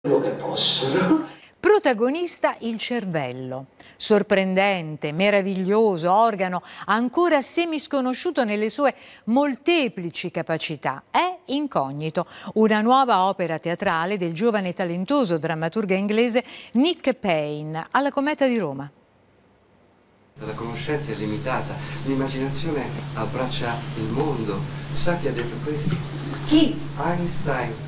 che possono. Protagonista il cervello, sorprendente, meraviglioso organo ancora semisconosciuto nelle sue molteplici capacità, è Incognito, una nuova opera teatrale del giovane talentoso drammaturga inglese Nick Payne alla Cometa di Roma. La conoscenza è limitata, l'immaginazione abbraccia il mondo. Sa chi ha detto questo? Chi? Einstein.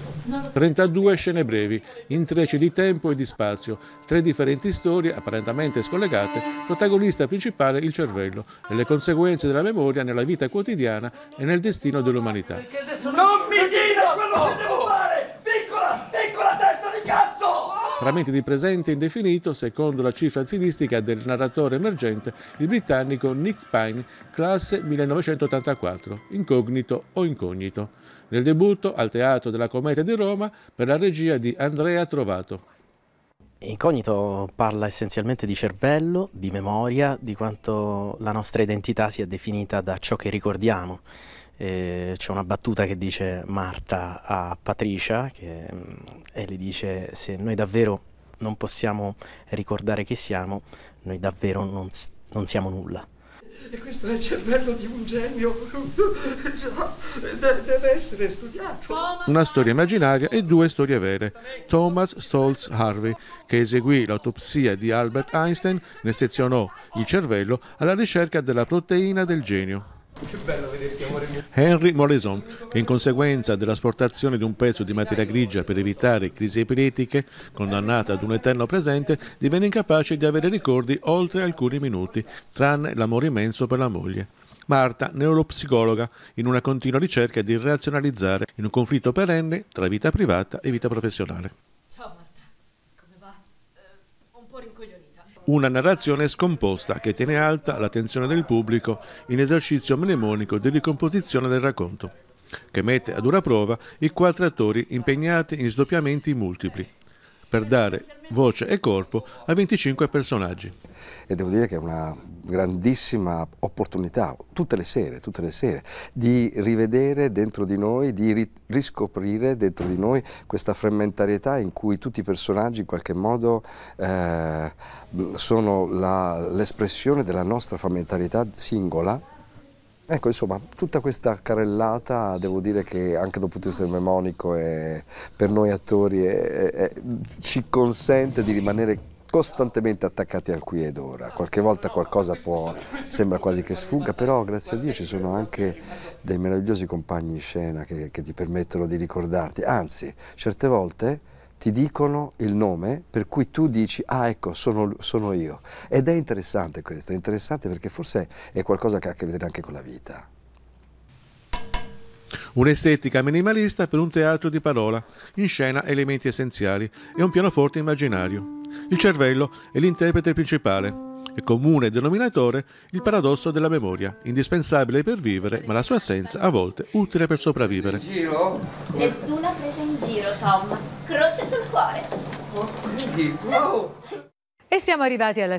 32 scene brevi, intrecci di tempo e di spazio, tre differenti storie apparentemente scollegate, protagonista principale il cervello e le conseguenze della memoria nella vita quotidiana e nel destino dell'umanità. Non mi dica quello che devo fare! Piccola, piccola te! Frammenti di presente indefinito, secondo la cifra stilistica del narratore emergente, il britannico Nick Pine, classe 1984, incognito o incognito. Nel debutto al Teatro della Cometa di Roma per la regia di Andrea Trovato. Incognito parla essenzialmente di cervello, di memoria, di quanto la nostra identità sia definita da ciò che ricordiamo eh, c'è una battuta che dice Marta a Patricia che, mm, e le dice se noi davvero non possiamo ricordare chi siamo, noi davvero non, non siamo nulla. E questo è il cervello di un genio, già, deve essere studiato. Una storia immaginaria e due storie vere. Thomas Stolz Harvey, che eseguì l'autopsia di Albert Einstein, ne sezionò il cervello alla ricerca della proteina del genio. Che bello vedere Henry Morrison, che in conseguenza dell'asportazione di un pezzo di materia grigia per evitare crisi epiletiche, condannata ad un eterno presente, divenne incapace di avere ricordi oltre alcuni minuti, tranne l'amore immenso per la moglie. Marta, neuropsicologa, in una continua ricerca di razionalizzare in un conflitto perenne tra vita privata e vita professionale. Ciao Marta, come va? un po' rincoglionita. Una narrazione scomposta che tiene alta l'attenzione del pubblico in esercizio mnemonico di ricomposizione del racconto, che mette a dura prova i quattro attori impegnati in sdoppiamenti multipli per dare voce e corpo a 25 personaggi. E devo dire che è una grandissima opportunità, tutte le sere, tutte le sere, di rivedere dentro di noi, di riscoprire dentro di noi questa frammentarietà in cui tutti i personaggi in qualche modo eh, sono l'espressione della nostra frammentarietà singola Ecco, insomma, tutta questa carrellata, devo dire che anche dal punto di vista del mnemonico e per noi attori è, è, ci consente di rimanere costantemente attaccati al qui ed ora. Qualche volta qualcosa può, sembra quasi che sfugga, però grazie a Dio ci sono anche dei meravigliosi compagni in scena che, che ti permettono di ricordarti. Anzi, certe volte ti dicono il nome per cui tu dici, ah ecco, sono, sono io. Ed è interessante questo, è interessante perché forse è qualcosa che ha a che vedere anche con la vita. Un'estetica minimalista per un teatro di parola, in scena elementi essenziali e un pianoforte immaginario. Il cervello è l'interprete principale e comune denominatore il paradosso della memoria, indispensabile per vivere, ma la sua assenza a volte utile per sopravvivere. Nessuna presa in giro, Tom. Croce sul cuore. Oh, quindi, wow. E siamo arrivati alla fine.